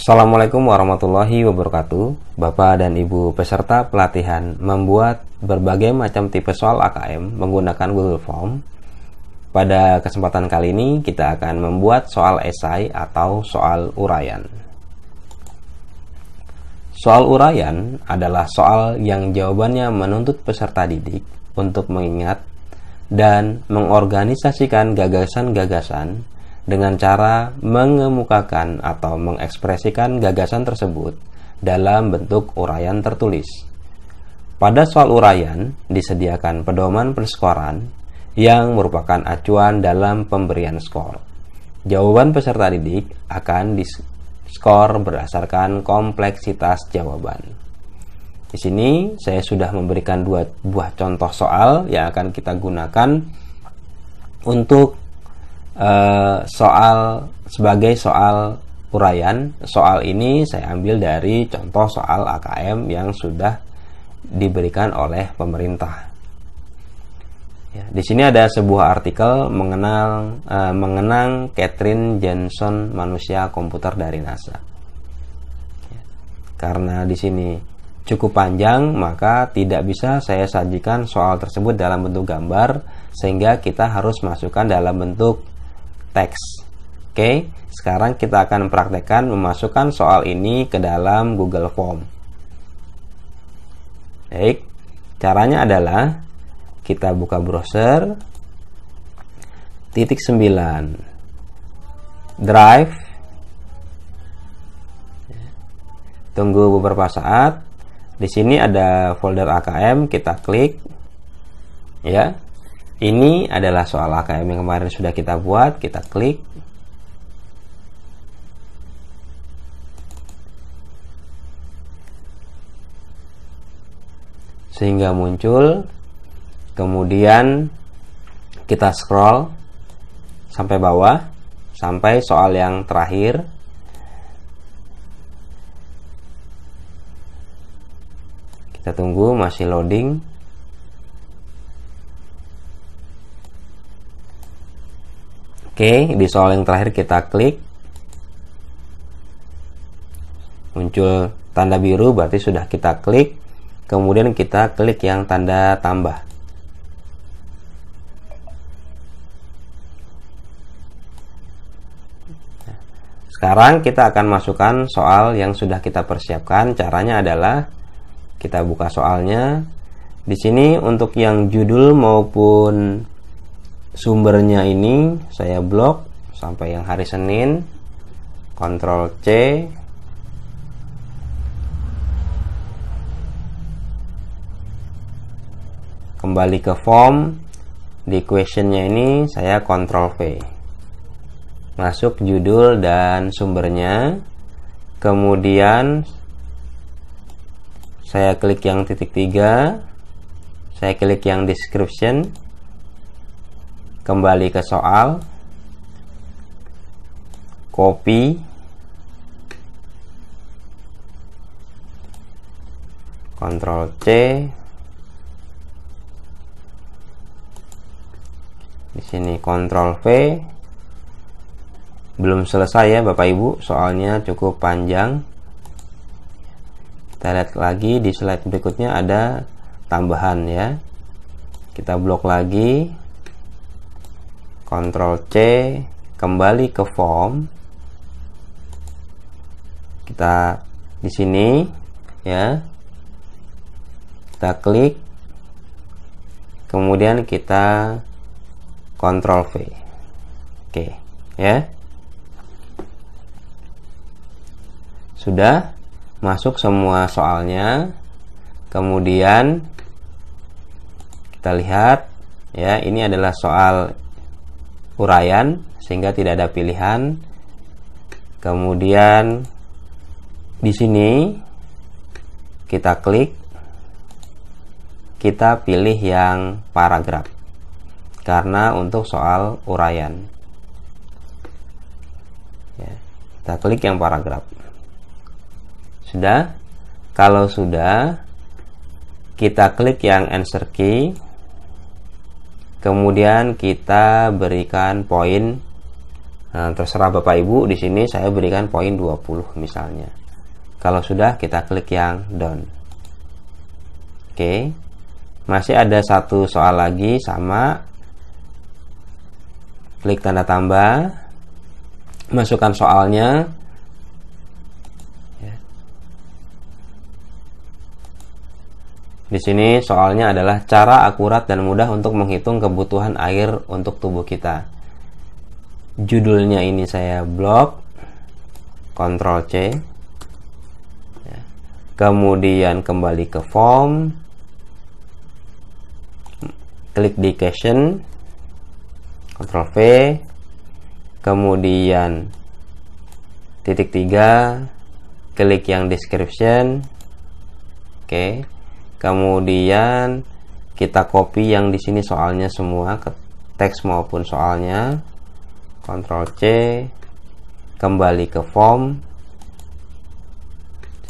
Assalamualaikum warahmatullahi wabarakatuh Bapak dan Ibu peserta pelatihan membuat berbagai macam tipe soal AKM menggunakan Google Form Pada kesempatan kali ini kita akan membuat soal esai atau soal uraian Soal uraian adalah soal yang jawabannya menuntut peserta didik untuk mengingat dan mengorganisasikan gagasan-gagasan dengan cara mengemukakan atau mengekspresikan gagasan tersebut dalam bentuk uraian tertulis. Pada soal uraian, disediakan pedoman perskoran yang merupakan acuan dalam pemberian skor. Jawaban peserta didik akan diskor berdasarkan kompleksitas jawaban. Di sini saya sudah memberikan dua buah contoh soal yang akan kita gunakan untuk Eh, soal sebagai soal uraian soal ini saya ambil dari contoh soal AKM yang sudah diberikan oleh pemerintah. Ya, di sini ada sebuah artikel mengenal uh, eh, mengenang Catherine Jensen manusia komputer dari NASA. Ya, karena di sini cukup panjang, maka tidak bisa saya sajikan soal tersebut dalam bentuk gambar sehingga kita harus masukkan dalam bentuk teks. Oke, sekarang kita akan praktekkan memasukkan soal ini ke dalam Google Form. Baik, caranya adalah kita buka browser titik 9 drive tunggu beberapa saat di sini ada folder AKM kita klik ya ini adalah soal AKM yang kemarin sudah kita buat, kita klik. Sehingga muncul, kemudian kita scroll sampai bawah, sampai soal yang terakhir. Kita tunggu masih loading. Oke, di soal yang terakhir kita klik. Muncul tanda biru berarti sudah kita klik. Kemudian kita klik yang tanda tambah. Sekarang kita akan masukkan soal yang sudah kita persiapkan. Caranya adalah kita buka soalnya. Di sini untuk yang judul maupun sumbernya ini saya blok sampai yang hari Senin Ctrl C kembali ke form di questionnya ini saya Ctrl V masuk judul dan sumbernya kemudian saya klik yang titik tiga saya klik yang description kembali ke soal copy Ctrl C di sini Ctrl V belum selesai ya Bapak Ibu soalnya cukup panjang kita lihat lagi di slide berikutnya ada tambahan ya kita blok lagi Ctrl C kembali ke form kita di sini ya kita klik kemudian kita Ctrl V oke ya sudah masuk semua soalnya kemudian kita lihat ya ini adalah soal uraian sehingga tidak ada pilihan. Kemudian di sini kita klik kita pilih yang paragraf karena untuk soal uraian ya, kita klik yang paragraf sudah kalau sudah kita klik yang answer key kemudian kita berikan poin nah, terserah Bapak Ibu di sini saya berikan poin 20 misalnya kalau sudah kita klik yang done. oke masih ada satu soal lagi sama klik tanda tambah masukkan soalnya Di sini soalnya adalah cara akurat dan mudah untuk menghitung kebutuhan air untuk tubuh kita. Judulnya ini saya blok, Ctrl C. Ya. Kemudian kembali ke form, klik di question Ctrl V, kemudian titik tiga, klik yang description, oke. Okay kemudian kita copy yang di sini soalnya semua ke teks maupun soalnya Ctrl C kembali ke form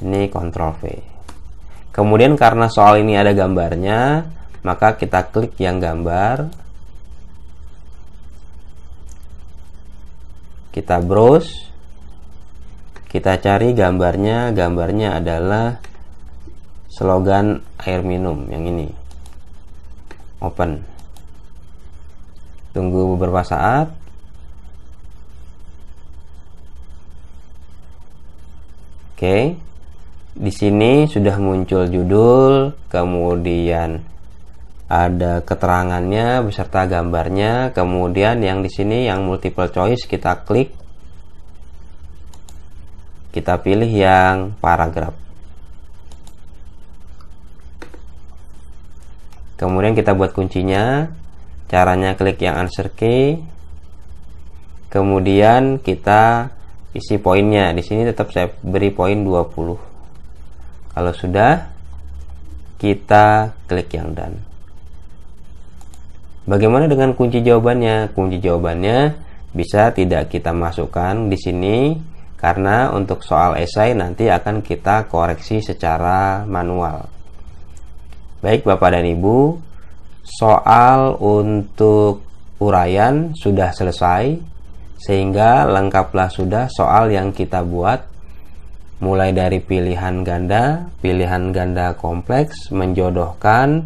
ini Ctrl V kemudian karena soal ini ada gambarnya maka kita klik yang gambar kita browse kita cari gambarnya gambarnya adalah slogan air minum yang ini open tunggu beberapa saat Oke. Di sini sudah muncul judul, kemudian ada keterangannya beserta gambarnya, kemudian yang di sini yang multiple choice kita klik. Kita pilih yang paragraf. kemudian kita buat kuncinya caranya klik yang answer key kemudian kita isi poinnya di sini tetap saya beri poin 20 kalau sudah kita klik yang done bagaimana dengan kunci jawabannya kunci jawabannya bisa tidak kita masukkan di sini karena untuk soal esai nanti akan kita koreksi secara manual Baik Bapak dan Ibu, soal untuk uraian sudah selesai sehingga lengkaplah sudah soal yang kita buat mulai dari pilihan ganda, pilihan ganda kompleks, menjodohkan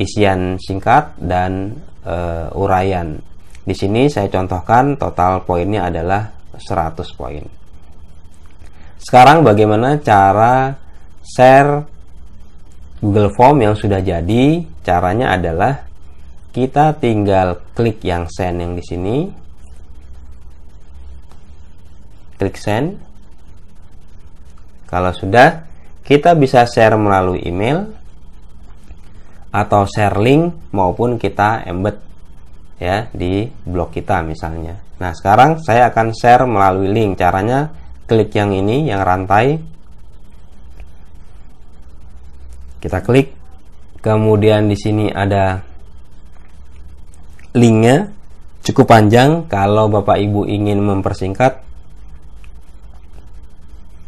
isian singkat dan e, uraian. Di sini saya contohkan total poinnya adalah 100 poin. Sekarang bagaimana cara share Google Form yang sudah jadi, caranya adalah kita tinggal klik yang send yang di sini. Klik send. Kalau sudah, kita bisa share melalui email atau share link maupun kita embed ya di blog kita misalnya. Nah, sekarang saya akan share melalui link. Caranya klik yang ini yang rantai kita klik kemudian di sini ada linknya cukup panjang kalau bapak ibu ingin mempersingkat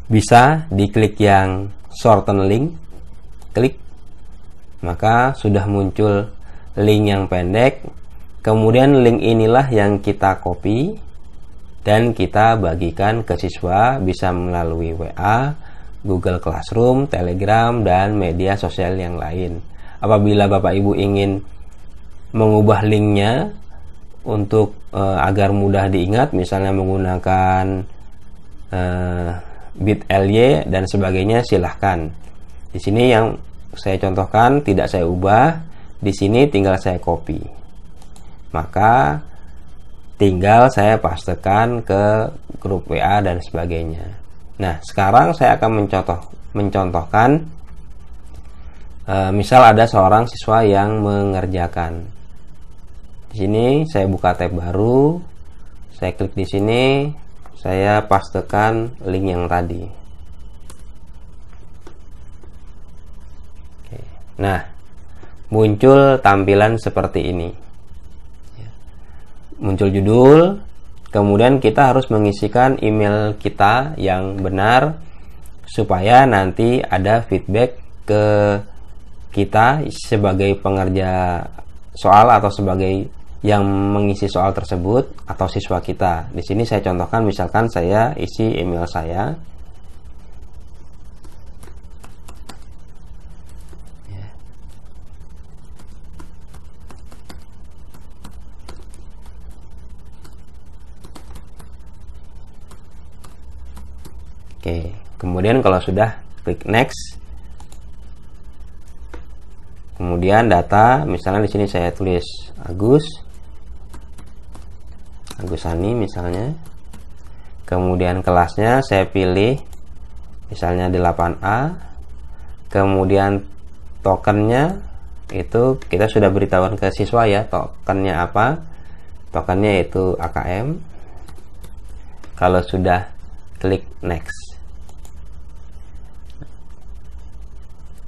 bisa diklik yang shorten link klik maka sudah muncul link yang pendek kemudian link inilah yang kita copy dan kita bagikan ke siswa bisa melalui WA Google Classroom, Telegram, dan media sosial yang lain. Apabila Bapak Ibu ingin mengubah linknya untuk e, agar mudah diingat, misalnya menggunakan e, eh, bit.ly dan sebagainya, silahkan. Di sini yang saya contohkan tidak saya ubah, di sini tinggal saya copy. Maka tinggal saya pastekan ke grup WA dan sebagainya. Nah, sekarang saya akan mencontoh mencontohkan e, misal ada seorang siswa yang mengerjakan. Di sini saya buka tab baru, saya klik di sini, saya pastekan link yang tadi. Oke. Nah, muncul tampilan seperti ini. Muncul judul, kemudian kita harus mengisikan email kita yang benar supaya nanti ada feedback ke kita sebagai pengerja soal atau sebagai yang mengisi soal tersebut atau siswa kita. Di sini saya contohkan misalkan saya isi email saya Oke, kemudian kalau sudah klik next. Kemudian data, misalnya di sini saya tulis Agus. Agus Agusani misalnya. Kemudian kelasnya saya pilih misalnya 8A. Kemudian tokennya itu kita sudah beritahuan ke siswa ya tokennya apa. Tokennya itu AKM. Kalau sudah klik next.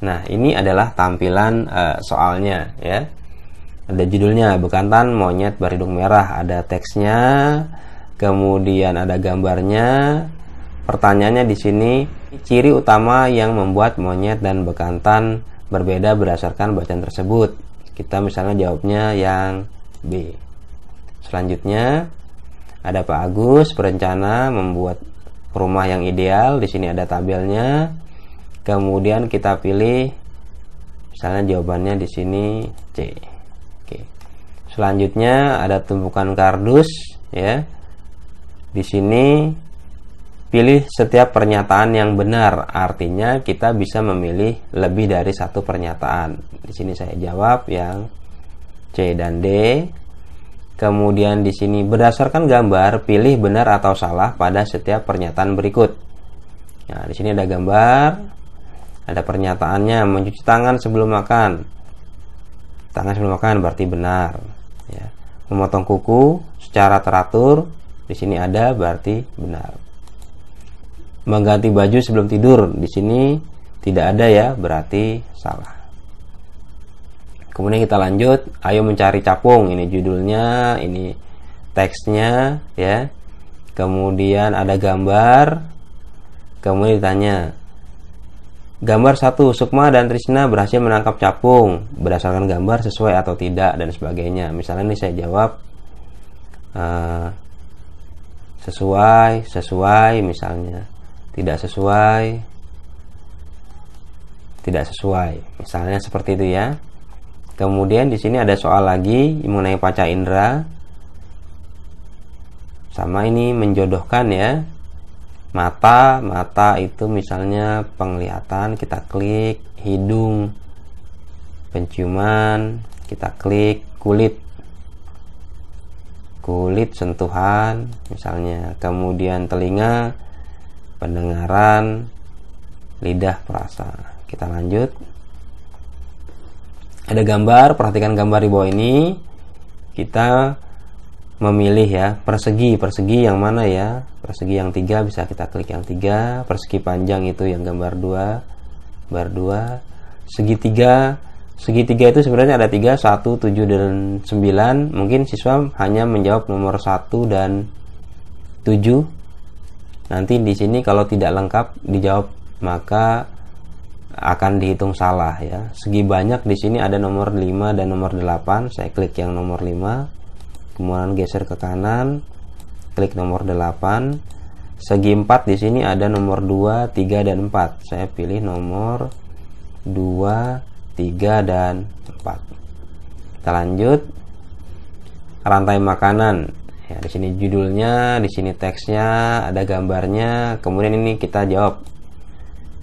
Nah, ini adalah tampilan uh, soalnya ya. Ada judulnya Bekantan Monyet Berhidung Merah, ada teksnya, kemudian ada gambarnya. Pertanyaannya di sini ciri utama yang membuat monyet dan bekantan berbeda berdasarkan bacaan tersebut. Kita misalnya jawabnya yang B. Selanjutnya ada Pak Agus berencana membuat rumah yang ideal. Di sini ada tabelnya kemudian kita pilih misalnya jawabannya di sini C oke selanjutnya ada tumpukan kardus ya di sini pilih setiap pernyataan yang benar artinya kita bisa memilih lebih dari satu pernyataan di sini saya jawab yang C dan D kemudian di sini berdasarkan gambar pilih benar atau salah pada setiap pernyataan berikut nah di sini ada gambar ada pernyataannya mencuci tangan sebelum makan tangan sebelum makan berarti benar ya. memotong kuku secara teratur di sini ada berarti benar mengganti baju sebelum tidur di sini tidak ada ya berarti salah kemudian kita lanjut ayo mencari capung ini judulnya ini teksnya ya kemudian ada gambar kemudian ditanya Gambar satu Sukma dan Trisna berhasil menangkap capung berdasarkan gambar sesuai atau tidak dan sebagainya. Misalnya ini saya jawab uh, sesuai, sesuai misalnya. Tidak sesuai, tidak sesuai. Misalnya seperti itu ya. Kemudian di sini ada soal lagi mengenai paca indera. Sama ini menjodohkan ya mata mata itu misalnya penglihatan kita klik hidung penciuman kita klik kulit kulit sentuhan misalnya kemudian telinga pendengaran lidah perasa kita lanjut ada gambar perhatikan gambar di bawah ini kita memilih ya persegi persegi yang mana ya persegi yang tiga bisa kita klik yang tiga persegi panjang itu yang gambar dua gambar dua segitiga segitiga itu sebenarnya ada tiga satu tujuh dan sembilan mungkin siswa hanya menjawab nomor satu dan tujuh nanti di sini kalau tidak lengkap dijawab maka akan dihitung salah ya. Segi banyak di sini ada nomor lima dan nomor delapan Saya klik yang nomor lima kemudian geser ke kanan klik nomor 8 segi 4 di sini ada nomor 2 3 dan 4 saya pilih nomor 2 3 dan 4 kita lanjut rantai makanan ya di sini judulnya di sini teksnya ada gambarnya kemudian ini kita jawab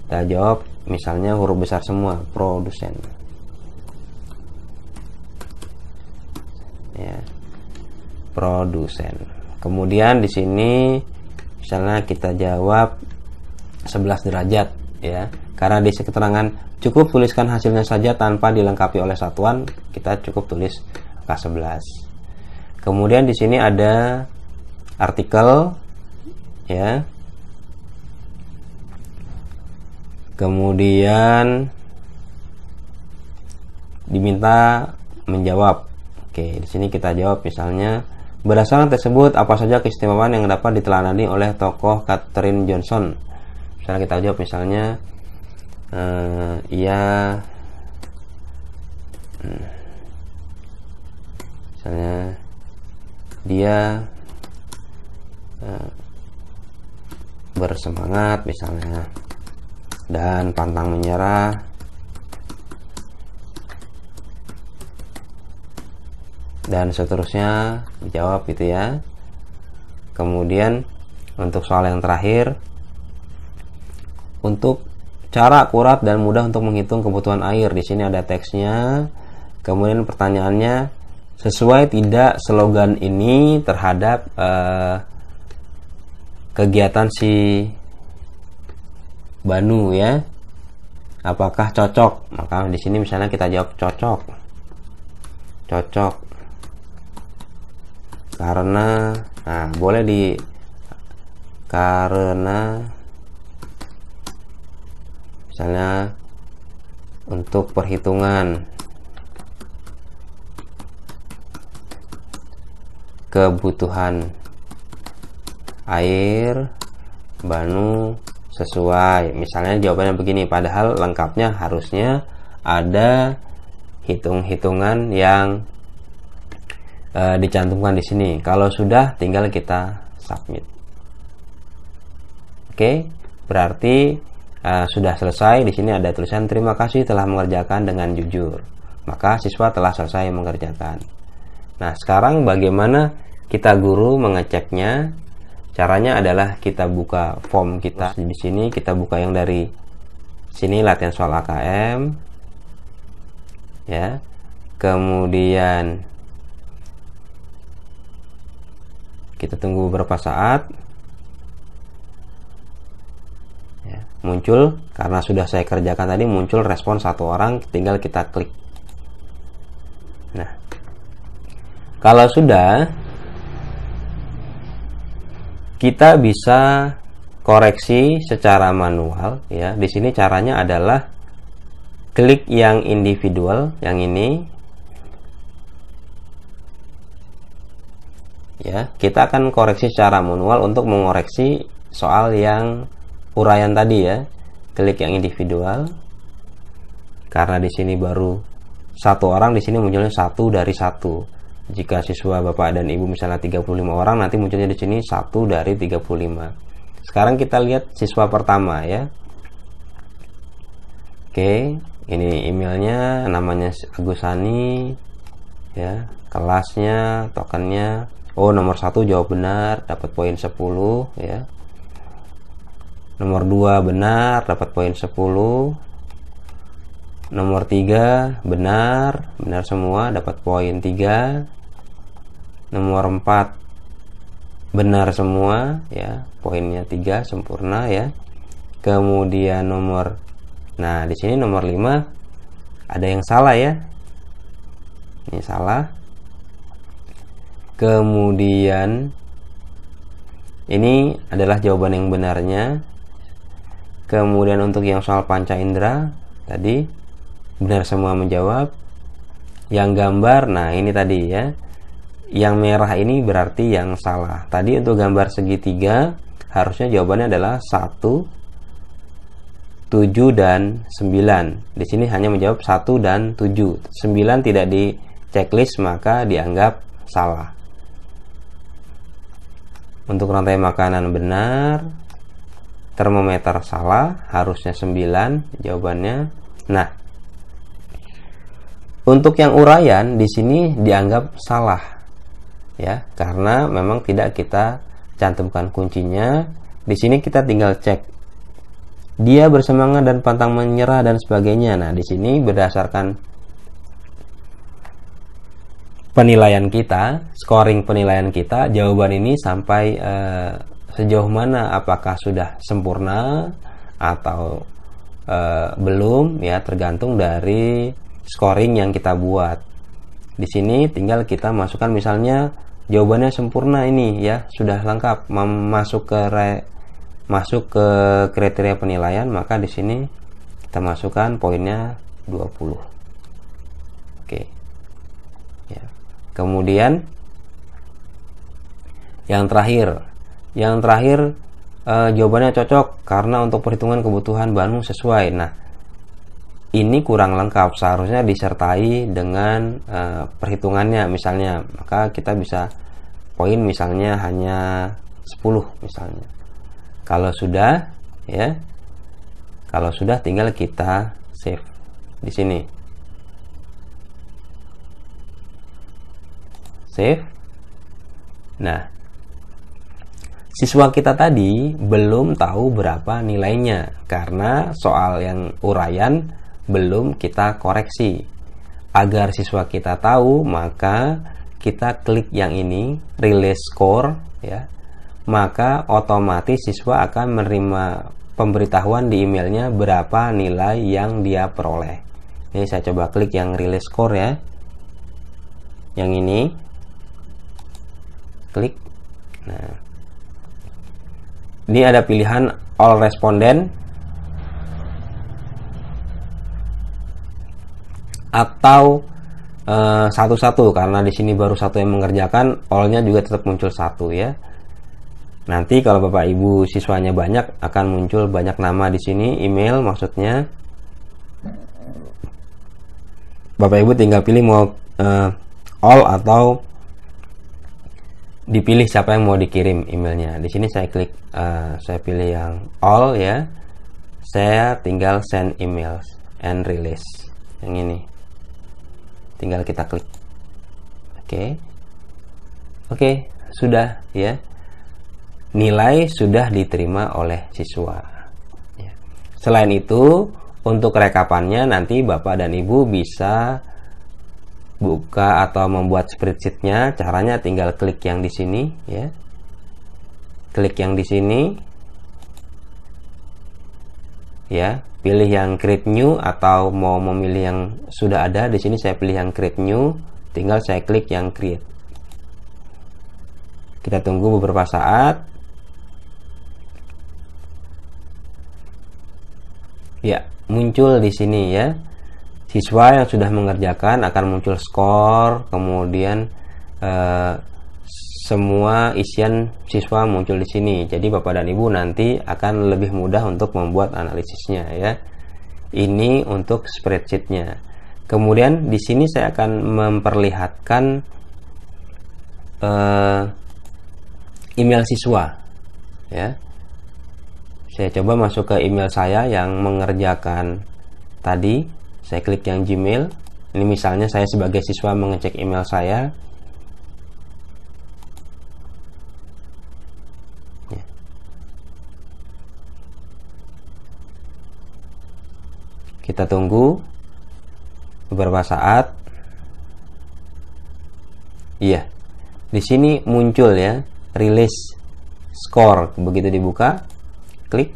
kita jawab misalnya huruf besar semua produsen ya produsen. Kemudian di sini misalnya kita jawab 11 derajat ya. Karena di keterangan cukup tuliskan hasilnya saja tanpa dilengkapi oleh satuan, kita cukup tulis K11. Kemudian di sini ada artikel ya. Kemudian diminta menjawab. Oke, di sini kita jawab misalnya Berdasarkan tersebut, apa saja keistimewaan yang dapat diteladani oleh tokoh Catherine Johnson? Misalnya kita jawab misalnya, uh, ia hmm, misalnya dia uh, bersemangat misalnya dan pantang menyerah dan seterusnya dijawab gitu ya kemudian untuk soal yang terakhir untuk cara akurat dan mudah untuk menghitung kebutuhan air di sini ada teksnya kemudian pertanyaannya sesuai tidak slogan ini terhadap eh, kegiatan si Banu ya apakah cocok maka di sini misalnya kita jawab cocok cocok karena nah boleh di karena misalnya untuk perhitungan kebutuhan air Banu sesuai misalnya jawabannya begini padahal lengkapnya harusnya ada hitung-hitungan yang e, dicantumkan di sini. Kalau sudah, tinggal kita submit. Oke, berarti e, sudah selesai. Di sini ada tulisan terima kasih telah mengerjakan dengan jujur. Maka siswa telah selesai mengerjakan. Nah, sekarang bagaimana kita guru mengeceknya? Caranya adalah kita buka form kita di sini, kita buka yang dari sini latihan soal AKM. Ya. Kemudian kita tunggu beberapa saat ya, muncul karena sudah saya kerjakan tadi muncul respon satu orang tinggal kita klik nah kalau sudah kita bisa koreksi secara manual ya di sini caranya adalah klik yang individual yang ini ya kita akan koreksi secara manual untuk mengoreksi soal yang uraian tadi ya klik yang individual karena di sini baru satu orang di sini munculnya satu dari satu jika siswa bapak dan ibu misalnya 35 orang nanti munculnya di sini satu dari 35 sekarang kita lihat siswa pertama ya oke ini emailnya namanya Agusani ya kelasnya tokennya oh nomor satu jawab benar dapat poin 10 ya nomor 2 benar dapat poin 10 nomor 3 benar benar semua dapat poin 3 nomor 4 benar semua ya poinnya 3 sempurna ya kemudian nomor nah di sini nomor 5 ada yang salah ya ini salah kemudian ini adalah jawaban yang benarnya kemudian untuk yang soal panca indera tadi benar semua menjawab yang gambar nah ini tadi ya yang merah ini berarti yang salah tadi untuk gambar segitiga harusnya jawabannya adalah 1 7 dan 9 di sini hanya menjawab 1 dan 7 9 tidak di checklist maka dianggap salah untuk rantai makanan benar, termometer salah, harusnya 9 jawabannya. Nah, untuk yang urayan di sini dianggap salah. Ya, karena memang tidak kita cantumkan kuncinya. Di sini kita tinggal cek dia bersemangat dan pantang menyerah dan sebagainya. Nah, di sini berdasarkan penilaian kita, scoring penilaian kita, jawaban ini sampai uh, sejauh mana apakah sudah sempurna atau uh, belum ya tergantung dari scoring yang kita buat. Di sini tinggal kita masukkan misalnya jawabannya sempurna ini ya, sudah lengkap masuk ke re, masuk ke kriteria penilaian, maka di sini kita masukkan poinnya 20. kemudian yang terakhir yang terakhir e, jawabannya cocok karena untuk perhitungan kebutuhan bahanmu sesuai nah ini kurang lengkap seharusnya disertai dengan e, perhitungannya misalnya maka kita bisa poin misalnya hanya 10 misalnya kalau sudah ya kalau sudah tinggal kita save di sini save nah siswa kita tadi belum tahu berapa nilainya karena soal yang urayan belum kita koreksi agar siswa kita tahu maka kita klik yang ini release score ya maka otomatis siswa akan menerima pemberitahuan di emailnya berapa nilai yang dia peroleh ini saya coba klik yang release score ya yang ini klik nah ini ada pilihan all responden atau eh, satu-satu uh, karena di sini baru satu yang mengerjakan allnya juga tetap muncul satu ya nanti kalau bapak ibu siswanya banyak akan muncul banyak nama di sini email maksudnya bapak ibu tinggal pilih mau uh, all atau dipilih siapa yang mau dikirim emailnya. Di sini saya klik, uh, saya pilih yang all ya. Saya tinggal send emails and release yang ini. Tinggal kita klik. Oke, okay. oke okay, sudah ya. Nilai sudah diterima oleh siswa. Ya. Selain itu, untuk rekapannya nanti bapak dan ibu bisa buka atau membuat spreadsheetnya caranya tinggal klik yang di sini ya klik yang di sini ya pilih yang create new atau mau memilih yang sudah ada di sini saya pilih yang create new tinggal saya klik yang create kita tunggu beberapa saat ya muncul di sini ya siswa yang sudah mengerjakan akan muncul skor, kemudian e, semua isian siswa muncul di sini. Jadi Bapak dan Ibu nanti akan lebih mudah untuk membuat analisisnya ya. Ini untuk spreadsheetnya. Kemudian di sini saya akan memperlihatkan e, email siswa ya. Saya coba masuk ke email saya yang mengerjakan tadi saya klik yang Gmail ini misalnya saya sebagai siswa mengecek email saya ya. kita tunggu beberapa saat iya di sini muncul ya Release skor begitu dibuka klik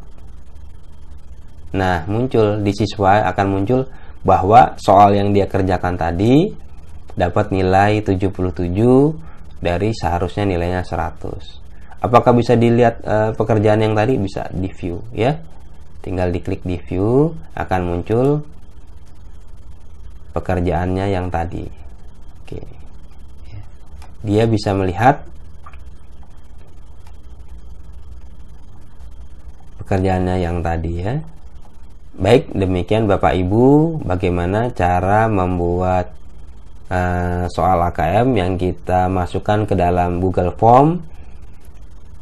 nah muncul di siswa akan muncul bahwa soal yang dia kerjakan tadi dapat nilai 77 dari seharusnya nilainya 100. Apakah bisa dilihat e, pekerjaan yang tadi? Bisa di view ya. Tinggal diklik di view akan muncul pekerjaannya yang tadi. Oke. Dia bisa melihat pekerjaannya yang tadi ya. Baik, demikian Bapak Ibu, bagaimana cara membuat uh, soal AKM yang kita masukkan ke dalam Google Form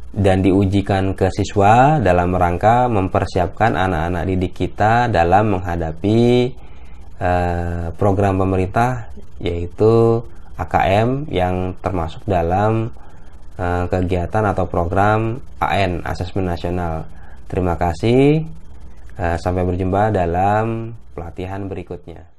dan diujikan ke siswa dalam rangka mempersiapkan anak-anak didik kita dalam menghadapi uh, program pemerintah yaitu AKM yang termasuk dalam uh, kegiatan atau program AN, Asesmen Nasional. Terima kasih. Eh, sampai berjumpa dalam pelatihan berikutnya.